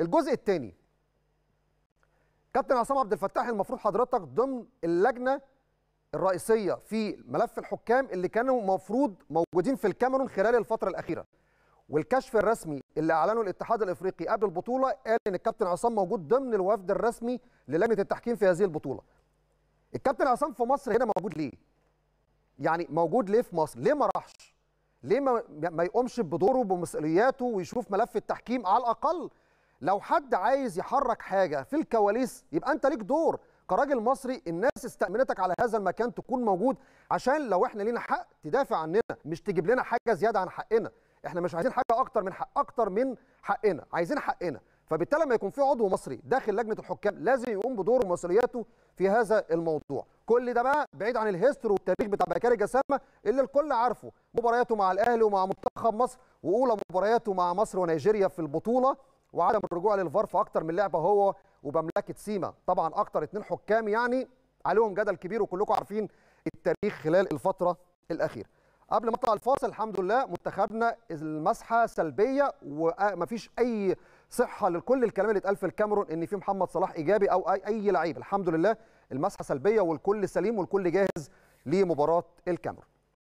الجزء الثاني كابتن عصام عبد الفتاح المفروض حضرتك ضمن اللجنه الرئيسيه في ملف الحكام اللي كانوا المفروض موجودين في الكاميرون خلال الفتره الاخيره والكشف الرسمي اللي اعلنه الاتحاد الافريقي قبل البطوله قال ان الكابتن عصام موجود ضمن الوفد الرسمي للجنه التحكيم في هذه البطوله الكابتن عصام في مصر هنا موجود ليه يعني موجود ليه في مصر ليه ما راحش ليه ما, ما يقومش بدوره بمسؤولياته ويشوف ملف التحكيم على الاقل لو حد عايز يحرك حاجه في الكواليس يبقى انت ليك دور كراجل مصري الناس استأمنتك على هذا المكان تكون موجود عشان لو احنا لينا حق تدافع عننا مش تجيب لنا حاجه زياده عن حقنا احنا مش عايزين حاجه اكتر من حق اكتر من حقنا عايزين حقنا فبالتالي لما يكون في عضو مصري داخل لجنه الحكام لازم يقوم بدوره ومسؤولياته في هذا الموضوع كل ده بقى بعيد عن الهيستوري والتاريخ بتاع بكاري جسامه اللي الكل عارفه مبارياته مع الاهلي ومع منتخب مصر واولى مبارياته مع مصر ونيجيريا في البطوله وعدم الرجوع للفار في اكتر من لعبه هو وبملكه سيما طبعا اكتر اثنين حكام يعني عليهم جدل كبير وكلكم عارفين التاريخ خلال الفتره الاخيره قبل ما اطلع الفاصل الحمد لله منتخبنا المسحه سلبيه ومفيش اي صحه لكل الكلام اللي اتقال في الكاميرون ان في محمد صلاح ايجابي او اي لعيب الحمد لله المسحه سلبيه والكل سليم والكل جاهز لمباراه الكاميرون